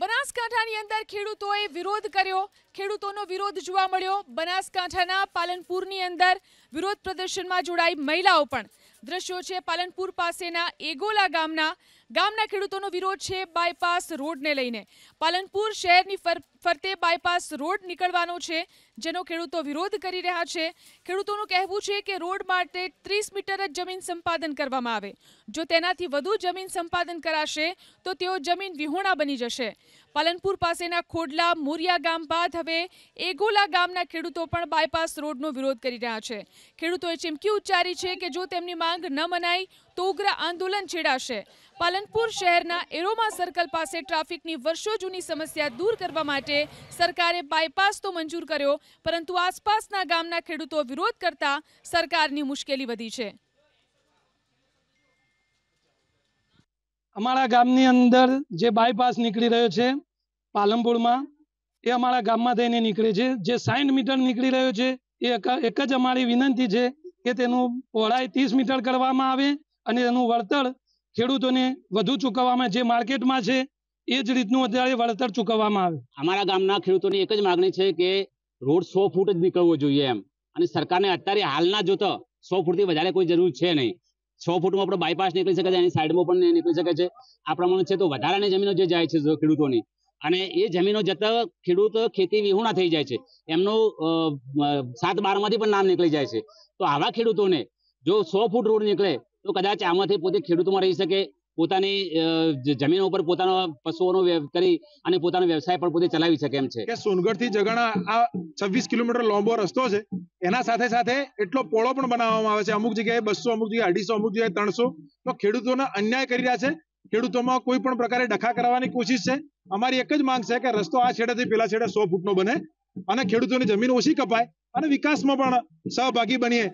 બનાસકાંઠાની અંદર ખેડૂતોએ વિરોધ કર્યો ખેડૂતોનો વિરોધ જોવા મળ્યો બનાસકાંઠાના પાલનપુરની અંદર વિરોધ પ્રદર્શનમાં જોડાઈ મહિલાઓ પણ દ્રશ્યો છે પાલનપુર પાસેના એગોલા ગામના ગામના ખેડૂતોનો વિરોધ છે બાયપાસ રોડને લઈને પાલનપુર શહેરની ફરતે બાયપાસ રોડ નીકળવાનો છે જેનો ખેડૂતો વિરોધ કરી રહ્યા છે ખેડૂતોનું કહેવું છે કે રોડ માટે ત્રીસ મીટર જ જમીન સંપાદન કરવામાં આવે જો તેનાથી વધુ જમીન સંપાદન કરાશે તો તેઓ જમીન વિહોણા બની જશે પાલનપુર પાસેના ખોડલા મોરિયા ગામ બાદ હવે એગોલા ગામના ખેડૂતો પણ બાયપાસ રોડનો વિરોધ કરી રહ્યા છે ખેડૂતોએ ચીમકી ઉચ્ચારી છે કે જો તેમની માંગ ન મનાય તો ઉગ્ર આંદોલન છેડાશે પાલન પાલનપુર શહેરના એરોમા સર્કલ પાસે ટ્રાફિકની વર્ષો જૂની સમસ્યા દૂર કરવા માટે સરકારે બાયપાસ તો મંજૂર કર્યો પરંતુ આસપાસના ગામના ખેડૂતો વિરોધ કરતા સરકારની મુશ્કેલી વધી છે અમારા ગામની અંદર જે બાયપાસ નીકળી રહ્યો છે પાલનપુરમાં એ અમારા ગામમાં થઈને નીકળે છે જે સાઈઠ મીટર નીકળી રહ્યો છે એ એક જ અમારી વિનંતી છે કે તેનું પહોળાઈ ત્રીસ મીટર કરવામાં આવે અને તેનું વળતર ખેડૂતોને વધુ ચૂકવવામાં જે માર્કેટમાં છે એ જ રીતનું અત્યારે વળતર ચૂકવવામાં આવે અમારા ગામના ખેડૂતોની એક જ માગણી છે કે રોડ સો ફૂટ જ નીકળવો જોઈએ એમ અને સરકારને અત્યારે હાલના જોતો સો ફૂટથી વધારે કોઈ જરૂર છે નહીં સો ફૂટમાં આપણે બાયપાસ નીકળી શકે છે એની સાઈડમાં પણ નીકળી શકે છે આ પ્રમાણે છે તો વધારાની જમીનો જે જાય છે ખેડૂતોની અને એ જમીનો જતા ખેડૂત ખેતી વિહુણા થઈ જાય છે એમનું સાત બારમાંથી પણ નામ નીકળી જાય છે તો આવા ખેડૂતોને જો સો ફૂટ રોડ નીકળે તો કદાચ આમાંથી પોતે ખેડૂતોમાં રહી શકે પોતાની જમીન ઉપર પોતાનો પશુઓનો કરી અને પોતાનો વ્યવસાય પણ પોતે ચલાવી શકે એમ છે કે સોનગઢ થી જગણા આ છવ્વીસ કિલોમીટર લાંબો રસ્તો છે એના સાથે સાથે એટલો પોળો પણ બનાવવામાં આવે છે અમુક જગ્યાએ બસો અમુક જગ્યાએ અઢીસો અમુક જગ્યાએ ત્રણસો તો ખેડૂતોને અન્યાય કરી રહ્યા છે ખેડૂતોમાં કોઈ પણ પ્રકારે ડખા કરવાની કોશિશ છે અમારી એક જ માંગ છે કે રસ્તો આ છેડેથી પેલા છેડે સો ફૂટનો બને અને ખેડૂતોની જમીન ઓછી કપાય અને વિકાસમાં પણ સહભાગી બનીએ